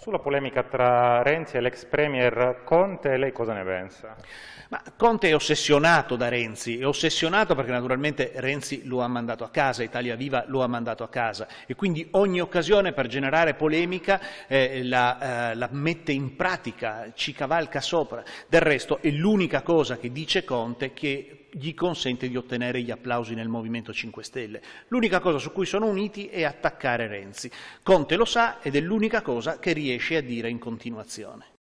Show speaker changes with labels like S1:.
S1: Sulla polemica tra Renzi e l'ex premier Conte, lei cosa ne pensa? Ma Conte è ossessionato da Renzi, è ossessionato perché naturalmente Renzi lo ha mandato a casa, Italia Viva lo ha mandato a casa e quindi ogni occasione per generare polemica eh, la, eh, la, mette in pratica, ci cavalca sopra. Del resto è l'unica cosa che dice Conte che gli consente di ottenere gli applausi nel Movimento 5 Stelle. L'unica cosa su cui sono uniti è attaccare Renzi. Conte lo sa ed è l'unica cosa che riesce a dire in continuazione.